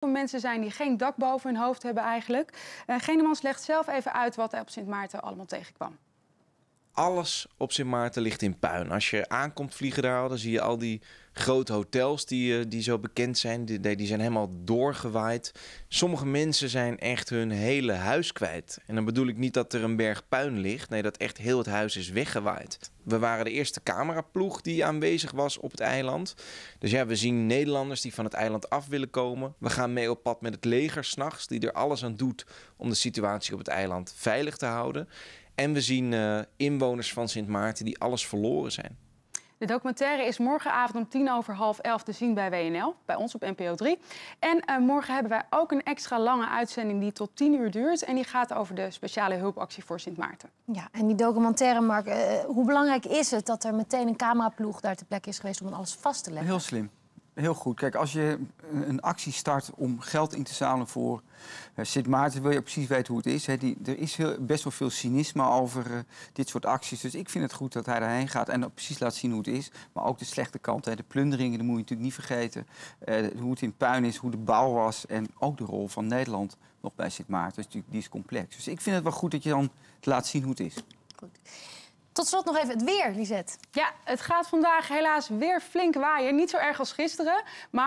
voor mensen zijn die geen dak boven hun hoofd hebben eigenlijk. Uh, Geneman legt zelf even uit wat hij op Sint Maarten allemaal tegenkwam alles op Sint Maarten ligt in puin. Als je aankomt vliegen daar, dan zie je al die grote hotels die, eh, die zo bekend zijn. Die, die zijn helemaal doorgewaaid. Sommige mensen zijn echt hun hele huis kwijt. En dan bedoel ik niet dat er een berg puin ligt. Nee, dat echt heel het huis is weggewaaid. We waren de eerste cameraploeg die aanwezig was op het eiland. Dus ja, we zien Nederlanders die van het eiland af willen komen. We gaan mee op pad met het leger s'nachts, die er alles aan doet om de situatie op het eiland veilig te houden. En we zien eh, inwoners van Sint Maarten die alles verloren zijn. De documentaire is morgenavond om tien over half elf te zien bij WNL, bij ons op NPO 3. En eh, morgen hebben wij ook een extra lange uitzending die tot tien uur duurt. En die gaat over de speciale hulpactie voor Sint Maarten. Ja, en die documentaire, Mark, eh, hoe belangrijk is het dat er meteen een cameraploeg daar ter plekke is geweest om alles vast te leggen? Heel slim heel goed. Kijk, als je een actie start om geld in te zamelen voor uh, Sint Maarten, wil je precies weten hoe het is. He, die, er is heel, best wel veel cynisme over eh, dit soort acties. Dus ik vind het goed dat hij daarheen gaat en precies laat zien hoe het is. Maar ook de slechte kant, he, de plunderingen, dat moet je natuurlijk niet vergeten. Eh, hoe het in puin is, hoe de bouw was en ook de rol van Nederland nog bij Sint Maarten. Dus die, die is complex. Dus ik vind het wel goed dat je dan laat zien hoe het is. Goed. Tot slot nog even het weer, Lisette. Ja, het gaat vandaag helaas weer flink waaien. Niet zo erg als gisteren, maar...